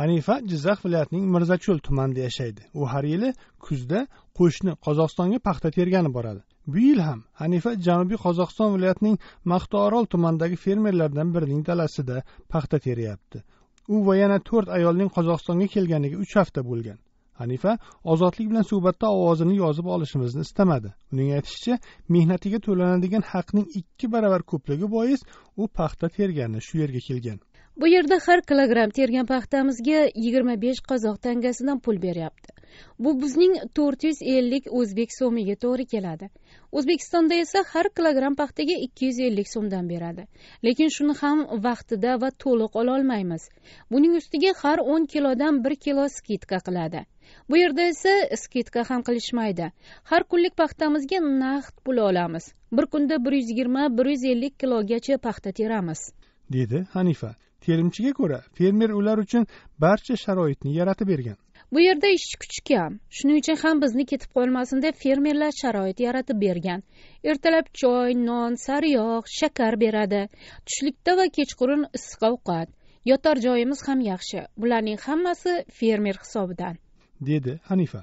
hanifa jizzax viloyatining mirzacho'l tumanida yashaydi u har yili kuzda qo'shni qozog'istonga paxta tergani boradi bu yil ham hanifa janubiy qozog'iston viloyatining maxtaorol tumanidagi fermerlardan birining dalasida paxta teryapti u va yana to'rt ayolning qozog'istonga kelganiga uch hafta bo'lgan hanifa ozodlik bilan suhbatda ovozini yozib olishimizni istamadi uning aytishicha mehnatiga to'lanadigan haqning ikki baravar ko'pligi bois u paxta tergani shu yerga kelgan bu yerda har kilogramm tergan paxtamizga yigirma besh qozoq tangasidan pul beryapti bu bizning to'rt yuz ellik o'zbek so'miga to'g'ri keladi o'zbekistonda esa har kilogramm paxtaga ikki yuz ellik so'mdan beradi lekin shuni ham vaqtida va to'liq ololmaymiz buning ustiga har o'n kilodan bir kilo skidka qiladi bu yerda esa skidka ham qilishmaydi har kunlik paxtamizga naqd pul olamiz bir kunda bir yuz yigirma bir yuz ellik kilogacha paxta teramiz dedi hanifa terimchiga ko'ra fermer ular uchun barcha sharoitni yaratib bergan bu yerda ishchi kuch kam shuning uchun ham bizni ketib qolmasin deb fermerlar sharoit yaratib bergan ertalab choy non sariyog' shakar beradi tushlikda va kechqurun issiq ovqat yotar joyimiz ham yaxshi bularning hammasi fermer hisobidan dedi hanifa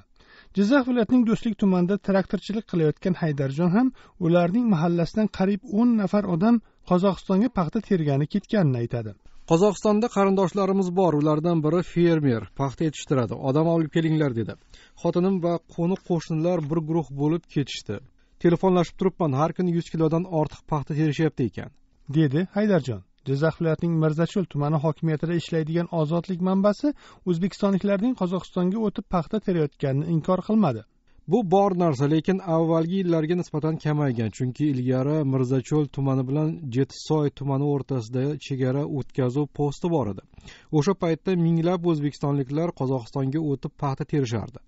jizzax viloyatining do'stlik tumanida traktorchilik qilayotgan haydarjon ham ularning mahallasidan qariyb o'n nafar odam qozog'istonga paxta tergani ketganini aytadi qozog'istonda qarindoshlarimiz bor ulardan biri fermer paxta yetishtiradi odam olib kelinglar dedi xotinim va qo'ni qo'shnilar bir guruh bo'lib ketishdi telefonlashib turibman har kuni yuz kilodan ortiq paxta terishyapti ekan dedi haydarjon jizzax viloyatining mirzacho'l tumani hokimiyatida ishlaydigan ozodlik manbasi o'zbekistonliklarning qozog'istonga o'tib paxta terayotganini inkor qilmadi bu bor narsa lekin avvalgi yillarga nisbatan kamaygan chunki ilgari mirzacho'l tumani bilan jetisoy tumani o'rtasida chegara o'tkazuv posti bor edi o'sha paytda minglab o'zbekistonliklar qozog'istonga o'tib paxta terishardi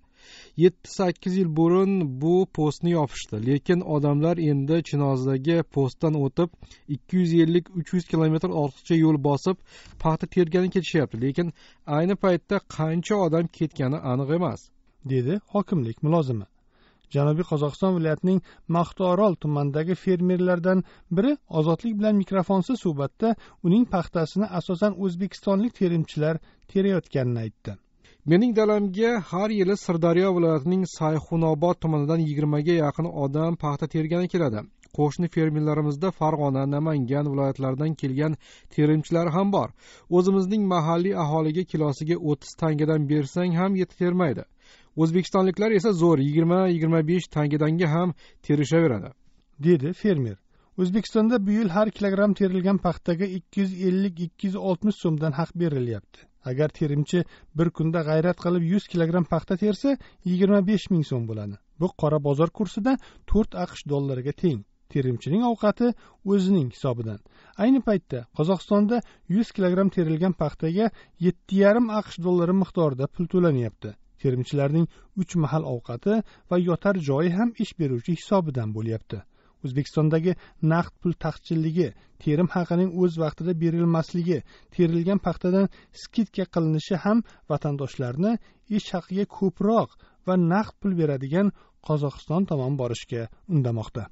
yetti sakkiz yil burun bu postni yopishdi lekin odamlar endi chinozdagi postdan o'tib ikki yuz ellik uch yuz kilometr ortiqcha yo'l bosib paxta tergani ketishyapti lekin ayni paytda qancha odam ketgani aniq emas dedi hokimlik mulozimi janubiy qozog'iston viloyatining maxtorol tumanidagi fermerlardan biri ozodlik bilan mikrofonsiz suhbatda uning paxtasini asosan o'zbekistonlik terimchilar terayotganini aytdi mening dalamga har yili sirdaryo viloyatining sayxunobod tumanidan yigirmaga yaqin odam paxta tergani keladi qo'shni fermerlarimizda farg'ona namangan viloyatlaridan kelgan terimchilar ham bor o'zimizning mahalliy aholiga kilosiga o'ttiz tangadan bersang ham yetib termaydi o'zbekistonliklar esa zo'r yigirma yigirma besh tangadanga ham terishaveradi dedi fermer o'zbekistonda bu yil har kilogramm terilgan paxtaga ikki yuz ellik ikki yuz oltmish so'mdan haq berilyapti agar terimchi bir kunda g'ayrat qilib yuz kilogramm paxta tersa yigirma besh ming so'm bo'ladi bu qora bozor kursida to'rt aqsh dollariga teng terimchining ovqati o'zining hisobidan ayni paytda qozog'istonda yuz kilogramm terilgan paxtaga yetti yarim aqsh dollari miqdorida pul to'lanyapti terimchilarning uch mahal ovqati va yotar joyi ham ish beruvchi hisobidan bo'lyapti o'zbekistondagi naqd pul taqchilligi terim haqining o'z vaqtida berilmasligi terilgan paxtadan skidka qilinishi ham vatandoshlarni ish haqiga ko'proq va naqd pul beradigan qozog'iston tomon borishga undamoqda